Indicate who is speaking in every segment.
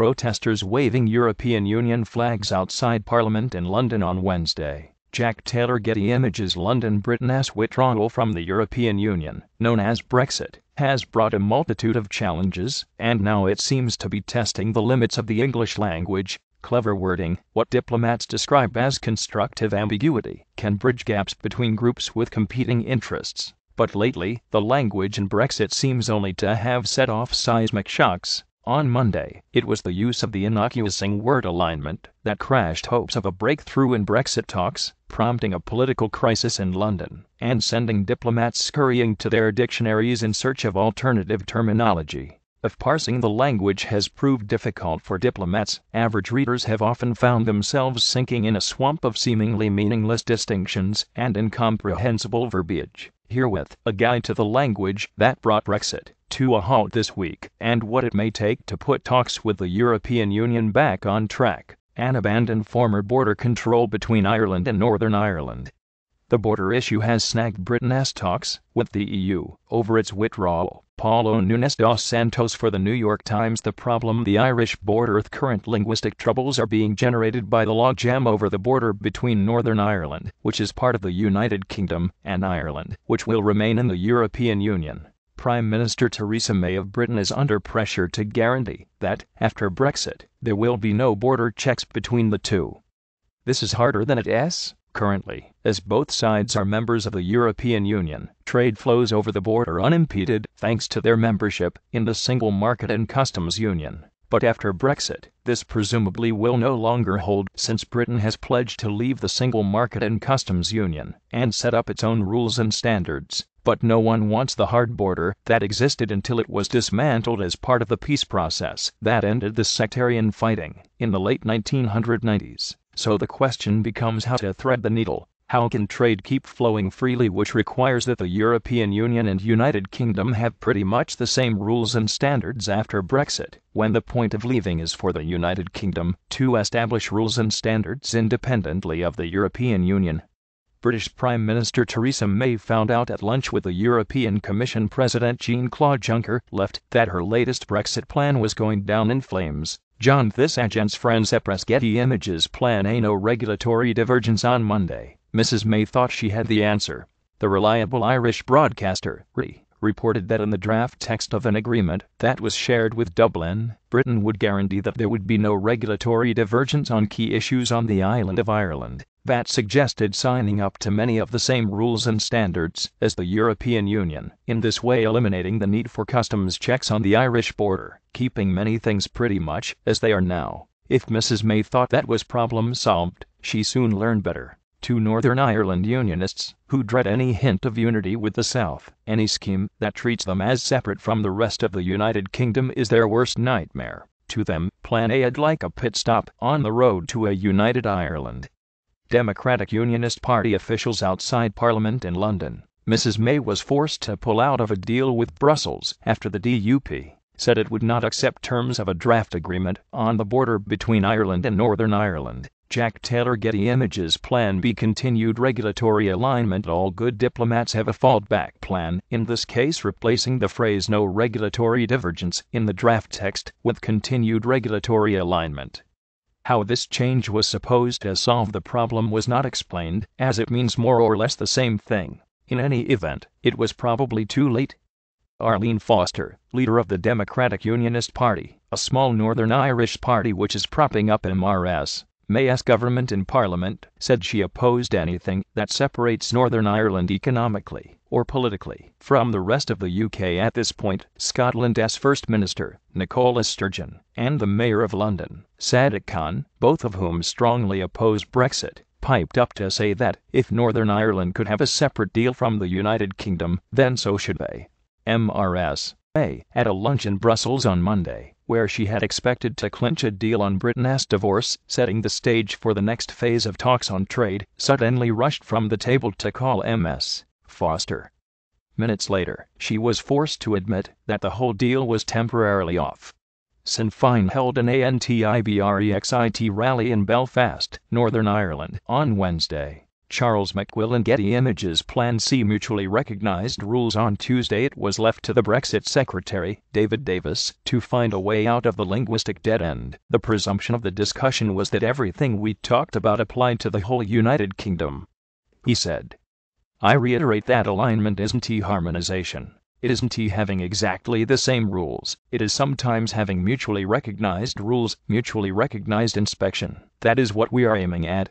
Speaker 1: protesters waving European Union flags outside Parliament in London on Wednesday. Jack Taylor Getty Images London Britain's withdrawal from the European Union, known as Brexit, has brought a multitude of challenges, and now it seems to be testing the limits of the English language, clever wording, what diplomats describe as constructive ambiguity, can bridge gaps between groups with competing interests. But lately, the language in Brexit seems only to have set off seismic shocks, on Monday, it was the use of the innocuousing word alignment that crashed hopes of a breakthrough in Brexit talks, prompting a political crisis in London, and sending diplomats scurrying to their dictionaries in search of alternative terminology. If parsing the language has proved difficult for diplomats, average readers have often found themselves sinking in a swamp of seemingly meaningless distinctions and incomprehensible verbiage. Herewith, a guide to the language that brought Brexit to a halt this week and what it may take to put talks with the European Union back on track and abandon former border control between Ireland and Northern Ireland. The border issue has snagged Britain's talks with the EU over its withdrawal. Paulo Nunes dos Santos for the New York Times The problem the Irish border current linguistic troubles are being generated by the logjam over the border between Northern Ireland, which is part of the United Kingdom, and Ireland, which will remain in the European Union. Prime Minister Theresa May of Britain is under pressure to guarantee that, after Brexit, there will be no border checks between the two. This is harder than it is currently, as both sides are members of the European Union. Trade flows over the border unimpeded thanks to their membership in the Single Market and Customs Union. But after Brexit, this presumably will no longer hold since Britain has pledged to leave the Single Market and Customs Union and set up its own rules and standards. But no one wants the hard border that existed until it was dismantled as part of the peace process that ended the sectarian fighting in the late 1990s. So the question becomes how to thread the needle. How can trade keep flowing freely which requires that the European Union and United Kingdom have pretty much the same rules and standards after Brexit, when the point of leaving is for the United Kingdom to establish rules and standards independently of the European Union? British Prime Minister Theresa May found out at lunch with the European Commission President Jean-Claude Juncker left that her latest Brexit plan was going down in flames. John This agent's friends at Press Getty Images plan a no regulatory divergence on Monday. Mrs May thought she had the answer. The reliable Irish broadcaster, RE, reported that in the draft text of an agreement that was shared with Dublin, Britain would guarantee that there would be no regulatory divergence on key issues on the island of Ireland that suggested signing up to many of the same rules and standards as the European Union, in this way eliminating the need for customs checks on the Irish border, keeping many things pretty much as they are now. If Mrs. May thought that was problem solved, she soon learned better. To Northern Ireland Unionists, who dread any hint of unity with the South, any scheme that treats them as separate from the rest of the United Kingdom is their worst nightmare. To them, Plan A is like a pit stop on the road to a united Ireland. Democratic Unionist Party officials outside Parliament in London. Mrs May was forced to pull out of a deal with Brussels after the DUP said it would not accept terms of a draft agreement on the border between Ireland and Northern Ireland. Jack Taylor Getty Images Plan B Continued regulatory alignment All good diplomats have a fallback plan, in this case replacing the phrase no regulatory divergence in the draft text with continued regulatory alignment. How this change was supposed to solve the problem was not explained, as it means more or less the same thing. In any event, it was probably too late. Arlene Foster, leader of the Democratic Unionist Party, a small Northern Irish party which is propping up MRS, May's government in Parliament said she opposed anything that separates Northern Ireland economically or politically from the rest of the UK at this point. Scotland's First Minister, Nicola Sturgeon, and the Mayor of London, Sadiq Khan, both of whom strongly oppose Brexit, piped up to say that if Northern Ireland could have a separate deal from the United Kingdom, then so should they. Mrs. May at a lunch in Brussels on Monday, where she had expected to clinch a deal on Britain's divorce setting the stage for the next phase of talks on trade, suddenly rushed from the table to call Ms. Foster. Minutes later, she was forced to admit that the whole deal was temporarily off. Sinn Féin held an ANTIBREXit rally in Belfast, Northern Ireland on Wednesday. Charles McWill and Getty Images Plan C mutually recognized rules. On Tuesday, it was left to the Brexit Secretary, David Davis, to find a way out of the linguistic dead end. The presumption of the discussion was that everything we talked about applied to the whole United Kingdom. He said, I reiterate that alignment isn't e harmonization. It isn't e having exactly the same rules, it is sometimes having mutually recognized rules, mutually recognized inspection. That is what we are aiming at,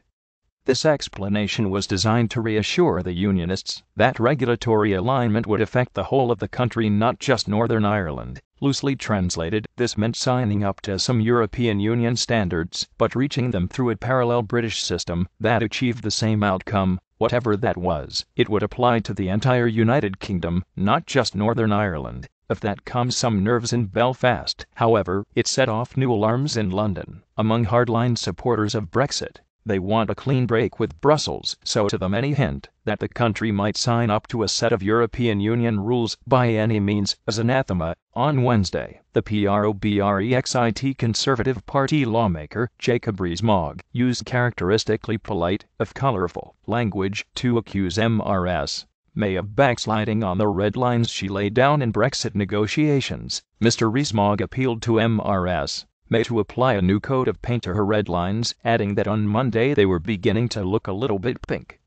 Speaker 1: this explanation was designed to reassure the Unionists that regulatory alignment would affect the whole of the country not just Northern Ireland. Loosely translated, this meant signing up to some European Union standards but reaching them through a parallel British system that achieved the same outcome, whatever that was. It would apply to the entire United Kingdom, not just Northern Ireland. If that calmed some nerves in Belfast, however, it set off new alarms in London among hardline supporters of Brexit. They want a clean break with Brussels, so to them any hint that the country might sign up to a set of European Union rules by any means is anathema. On Wednesday, the PROBREXIT Conservative Party lawmaker, Jacob Rees-Mogg, used characteristically polite, if colorful, language to accuse Mrs. May of backsliding on the red lines she laid down in Brexit negotiations. Mr. Rees-Mogg appealed to Mrs. May to apply a new coat of paint to her red lines, adding that on Monday they were beginning to look a little bit pink.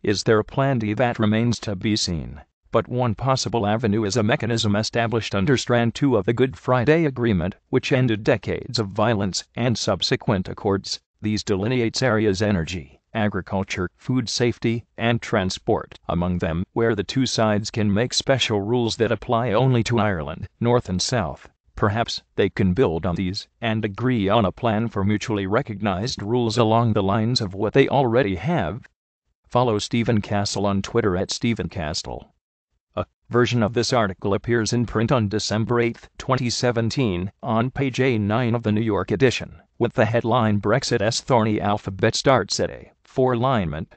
Speaker 1: Is there a plan D that remains to be seen, but one possible avenue is a mechanism established under Strand 2 of the Good Friday Agreement, which ended decades of violence and subsequent accords. These delineates areas energy, agriculture, food safety, and transport among them, where the two sides can make special rules that apply only to Ireland, North and South. Perhaps they can build on these and agree on a plan for mutually recognized rules along the lines of what they already have. Follow Stephen Castle on Twitter at StephenCastle. A version of this article appears in print on December 8, 2017, on page A9 of the New York edition, with the headline Brexit S. Thorny alphabet starts at A for alignment